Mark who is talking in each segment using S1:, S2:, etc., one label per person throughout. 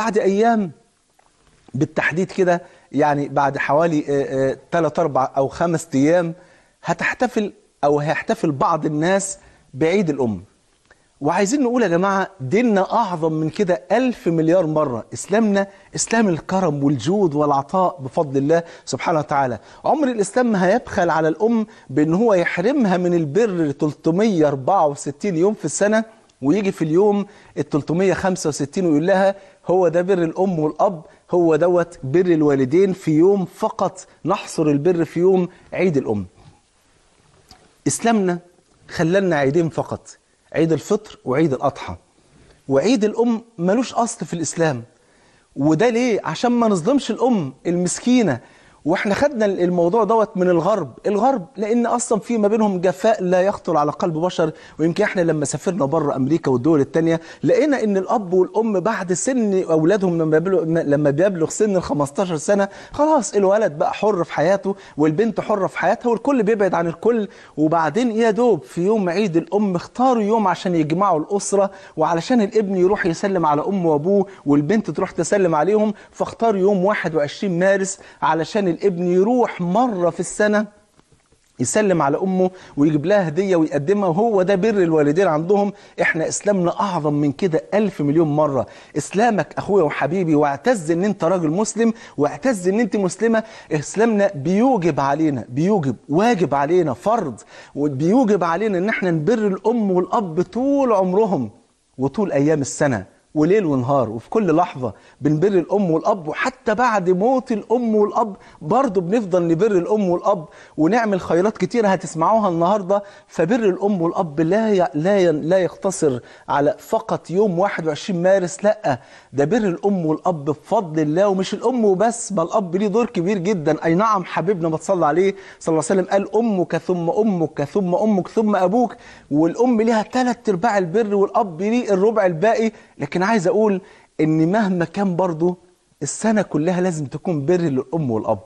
S1: بعد أيام بالتحديد كده يعني بعد حوالي 3 آه، 4 آه، أو 5 أيام هتحتفل أو هيحتفل بعض الناس بعيد الأم وعايزين نقول يا جماعة ديننا أعظم من كده ألف مليار مرة إسلامنا إسلام الكرم والجود والعطاء بفضل الله سبحانه وتعالى عمر الإسلام ما هيبخل على الأم بأن هو يحرمها من البر 364 يوم في السنة ويجي في اليوم ال 365 ويقول لها هو ده بر الأم والأب هو دوت بر الوالدين في يوم فقط نحصر البر في يوم عيد الأم إسلامنا خلالنا عيدين فقط عيد الفطر وعيد الأضحى وعيد الأم ملوش أصل في الإسلام وده ليه؟ عشان ما نظلمش الأم المسكينة واحنا خدنا الموضوع دوت من الغرب الغرب لان اصلا في ما بينهم جفاء لا يخطر على قلب بشر ويمكن احنا لما سافرنا بره امريكا والدول الثانيه لقينا ان الاب والام بعد سن اولادهم لما لما بيبلغ سن ال 15 سنه خلاص الولد بقى حر في حياته والبنت حره في حياتها والكل بيبعد عن الكل وبعدين يا دوب في يوم عيد الام اختاروا يوم عشان يجمعوا الاسره وعلشان الابن يروح يسلم على امه وابوه والبنت تروح تسلم عليهم فاختاروا يوم 21 مارس علشان الابن يروح مرة في السنة يسلم على أمه ويجيب لها هدية ويقدمها وهو ده بر الوالدين عندهم إحنا إسلامنا أعظم من كده ألف مليون مرة إسلامك أخويا وحبيبي واعتز إن أنت راجل مسلم واعتز إن أنت مسلمة إسلامنا بيوجب علينا بيوجب واجب علينا فرض وبيوجب علينا إن إحنا نبر الأم والأب طول عمرهم وطول أيام السنة وليل ونهار وفي كل لحظة بنبر الأم والأب وحتى بعد موت الأم والأب برضه بنفضل نبر الأم والأب ونعمل خيرات كتيرة هتسمعوها النهاردة فبر الأم والأب لا لا لا يقتصر على فقط يوم 21 مارس لا ده بر الأم والأب بفضل الله ومش الأم وبس ما الأب ليه دور كبير جدا أي نعم حبيبنا ما تصلى عليه صلى الله عليه وسلم قال أمك ثم أمك ثم أمك ثم أبوك والأم ليها ثلاث أرباع البر والأب ليه الربع الباقي لكن عايز أقول إن مهما كان برضو السنة كلها لازم تكون بر للأم والأب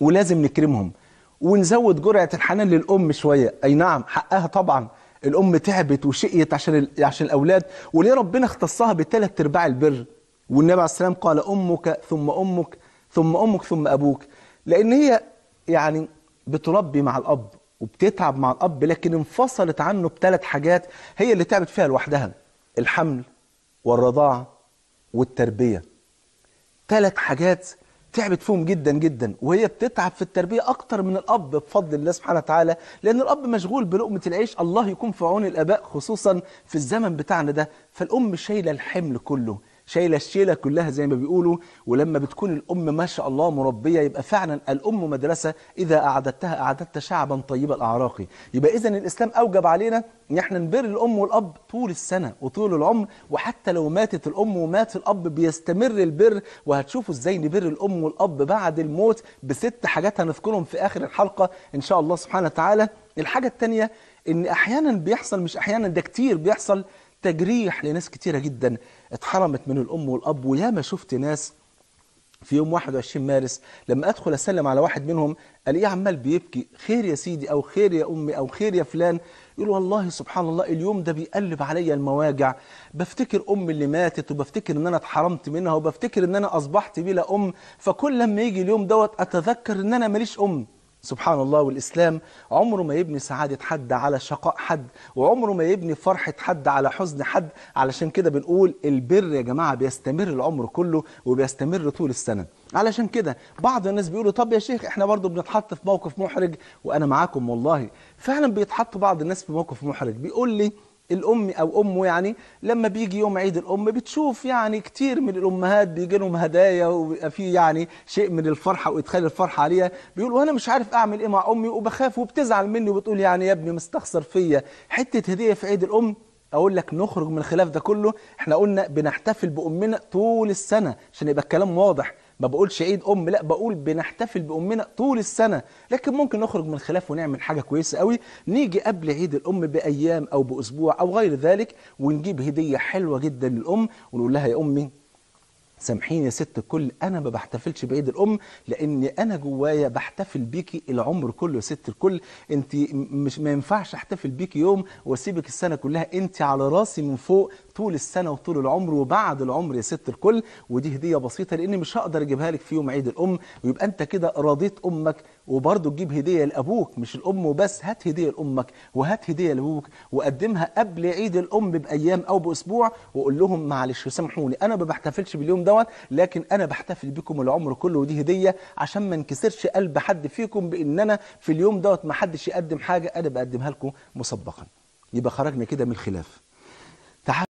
S1: ولازم نكرمهم ونزود جرعة الحنان للأم شوية أي نعم حقها طبعا الأم تعبت وشقيت عشان عشان الأولاد وليه ربنا اختصها بثلاث أرباع البر والنبي عليه السلام قال أمك ثم أمك ثم أمك ثم أبوك لأن هي يعني بتربي مع الأب وبتتعب مع الأب لكن انفصلت عنه بثلاث حاجات هي اللي تعبت فيها لوحدها الحمل والرضاعة والتربية ثلاث حاجات تعبت فيهم جدا جدا وهي بتتعب في التربية أكتر من الأب بفضل الله سبحانه وتعالى لأن الأب مشغول بلقمة العيش الله يكون في عون الآباء خصوصا في الزمن بتاعنا ده فالأم شايلة الحمل كله شايله الشيله كلها زي ما بيقولوا ولما بتكون الام ما شاء الله مربيه يبقى فعلا الام مدرسه اذا اعددتها اعددت شعبا طيب الاعراق يبقى اذا الاسلام اوجب علينا ان احنا نبر الام والاب طول السنه وطول العمر وحتى لو ماتت الام ومات الاب بيستمر البر وهتشوفوا ازاي نبر الام والاب بعد الموت بست حاجات هنذكرهم في اخر الحلقه ان شاء الله سبحانه وتعالى الحاجه الثانيه ان احيانا بيحصل مش احيانا ده كتير بيحصل تجريح لناس كتيرة جدا اتحرمت من الأم والأب وياما شفت ناس في يوم 21 مارس لما أدخل أسلم على واحد منهم ألاقيه عمال بيبكي خير يا سيدي أو خير يا أمي أو خير يا فلان يقول والله سبحان الله اليوم ده بيقلب عليا المواجع بفتكر أمي اللي ماتت وبفتكر إن أنا اتحرمت منها وبفتكر إن أنا أصبحت بلا أم فكل لما يجي اليوم دوت أتذكر إن أنا ماليش أم سبحان الله والإسلام عمره ما يبني سعادة حد على شقاء حد وعمره ما يبني فرحة حد على حزن حد علشان كده بنقول البر يا جماعة بيستمر العمر كله وبيستمر طول السنة علشان كده بعض الناس بيقولوا طب يا شيخ احنا برضو بنتحط في موقف محرج وأنا معاكم والله فعلا بيتحط بعض الناس في موقف محرج بيقول لي الأم أو أمه يعني لما بيجي يوم عيد الأم بتشوف يعني كتير من الأمهات بيجي لهم هدايا وبيبقى في يعني شيء من الفرحة وإدخال الفرحة عليها بيقولوا وأنا مش عارف أعمل إيه مع أمي وبخاف وبتزعل مني وبتقول يعني يا ابني مستخسر فيا حتة هدية في عيد الأم اقول لك نخرج من الخلاف ده كله احنا قلنا بنحتفل بامنا طول السنه عشان يبقى الكلام واضح ما بقولش عيد ام لا بقول بنحتفل بامنا طول السنه لكن ممكن نخرج من خلاف ونعمل حاجه كويسه قوي نيجي قبل عيد الام بايام او باسبوع او غير ذلك ونجيب هديه حلوه جدا للام ونقول لها يا امي سامحيني يا ست الكل انا ما بحتفلش بعيد الام لان انا جوايا بحتفل بيكي العمر كله يا ست الكل انت مش ما ينفعش احتفل بيكي يوم واسيبك السنه كلها انت على راسي من فوق طول السنه وطول العمر وبعد العمر يا ست الكل ودي هديه بسيطه لاني مش هقدر اجيبها لك في يوم عيد الام ويبقى انت كده راضيت امك وبرضه تجيب هدية لأبوك مش الأم وبس هات هدية لأمك وهات هدية لأبوك وقدمها قبل عيد الأم بأيام أو بأسبوع وقول لهم معلش سامحوني أنا ما بحتفلش باليوم دوت لكن أنا بحتفل بكم العمر كله ودي هدية عشان ما انكسرش قلب حد فيكم بإن أنا في اليوم دوت ما حدش يقدم حاجة أنا بقدمها لكم مسبقا يبقى خرجنا كده من الخلاف